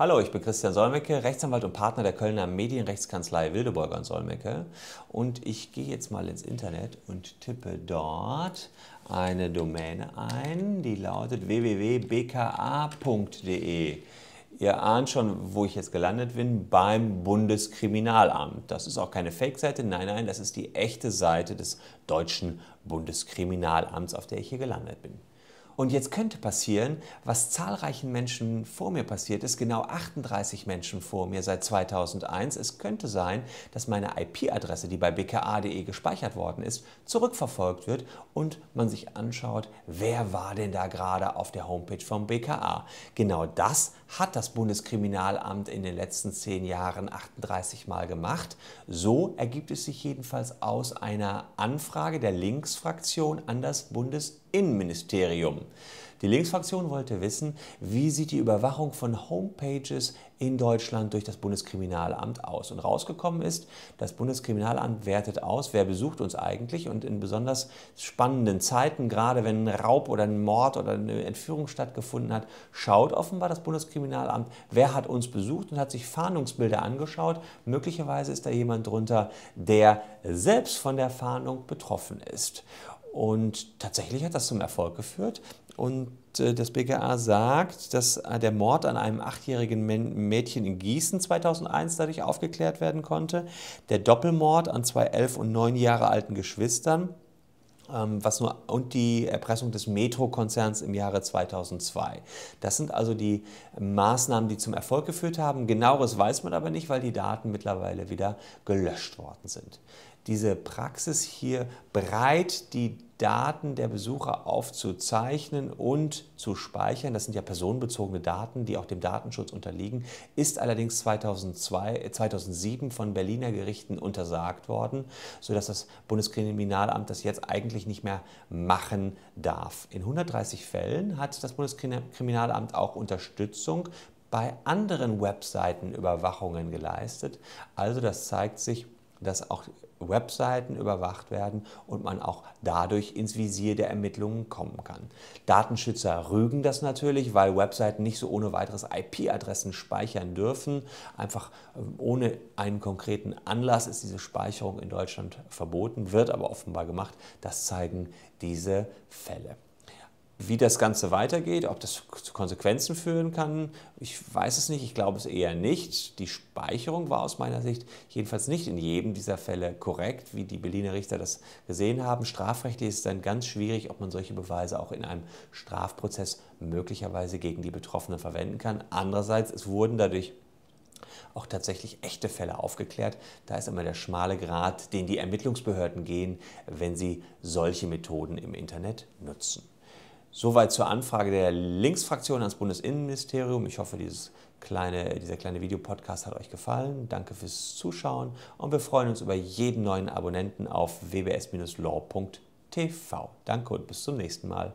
Hallo, ich bin Christian Solmecke, Rechtsanwalt und Partner der Kölner Medienrechtskanzlei Wildeborger und Solmecke. Und ich gehe jetzt mal ins Internet und tippe dort eine Domäne ein, die lautet www.bka.de. Ihr ahnt schon, wo ich jetzt gelandet bin, beim Bundeskriminalamt. Das ist auch keine Fake-Seite, nein, nein, das ist die echte Seite des deutschen Bundeskriminalamts, auf der ich hier gelandet bin. Und jetzt könnte passieren, was zahlreichen Menschen vor mir passiert ist, genau 38 Menschen vor mir seit 2001. Es könnte sein, dass meine IP-Adresse, die bei bka.de gespeichert worden ist, zurückverfolgt wird und man sich anschaut, wer war denn da gerade auf der Homepage vom BKA. Genau das hat das Bundeskriminalamt in den letzten zehn Jahren 38 Mal gemacht. So ergibt es sich jedenfalls aus einer Anfrage der Linksfraktion an das Bundesinnenministerium. Die Linksfraktion wollte wissen, wie sieht die Überwachung von Homepages in Deutschland durch das Bundeskriminalamt aus. Und rausgekommen ist, das Bundeskriminalamt wertet aus, wer besucht uns eigentlich und in besonders spannenden Zeiten, gerade wenn ein Raub oder ein Mord oder eine Entführung stattgefunden hat, schaut offenbar das Bundeskriminalamt, wer hat uns besucht und hat sich Fahndungsbilder angeschaut. Möglicherweise ist da jemand drunter, der selbst von der Fahndung betroffen ist. Und tatsächlich hat das zum Erfolg geführt. Und äh, das BGA sagt, dass äh, der Mord an einem achtjährigen Mädchen in Gießen 2001 dadurch aufgeklärt werden konnte. Der Doppelmord an zwei elf und neun Jahre alten Geschwistern ähm, was nur, und die Erpressung des Metro-Konzerns im Jahre 2002. Das sind also die Maßnahmen, die zum Erfolg geführt haben. Genaueres weiß man aber nicht, weil die Daten mittlerweile wieder gelöscht worden sind diese Praxis hier bereit, die Daten der Besucher aufzuzeichnen und zu speichern. Das sind ja personenbezogene Daten, die auch dem Datenschutz unterliegen, ist allerdings 2002, 2007 äh, von Berliner Gerichten untersagt worden, sodass das Bundeskriminalamt das jetzt eigentlich nicht mehr machen darf. In 130 Fällen hat das Bundeskriminalamt auch Unterstützung bei anderen Webseitenüberwachungen geleistet. Also das zeigt sich, dass auch Webseiten überwacht werden und man auch dadurch ins Visier der Ermittlungen kommen kann. Datenschützer rügen das natürlich, weil Webseiten nicht so ohne weiteres IP-Adressen speichern dürfen. Einfach ähm, ohne einen konkreten Anlass ist diese Speicherung in Deutschland verboten, wird aber offenbar gemacht. Das zeigen diese Fälle. Wie das Ganze weitergeht, ob das zu Konsequenzen führen kann, ich weiß es nicht, ich glaube es eher nicht. Die Speicherung war aus meiner Sicht jedenfalls nicht in jedem dieser Fälle korrekt, wie die Berliner Richter das gesehen haben. Strafrechtlich ist es dann ganz schwierig, ob man solche Beweise auch in einem Strafprozess möglicherweise gegen die Betroffenen verwenden kann. Andererseits, es wurden dadurch auch tatsächlich echte Fälle aufgeklärt. Da ist immer der schmale Grat, den die Ermittlungsbehörden gehen, wenn sie solche Methoden im Internet nutzen. Soweit zur Anfrage der Linksfraktion ans Bundesinnenministerium. Ich hoffe, dieses kleine, dieser kleine Videopodcast hat euch gefallen. Danke fürs Zuschauen und wir freuen uns über jeden neuen Abonnenten auf wbs-law.tv. Danke und bis zum nächsten Mal.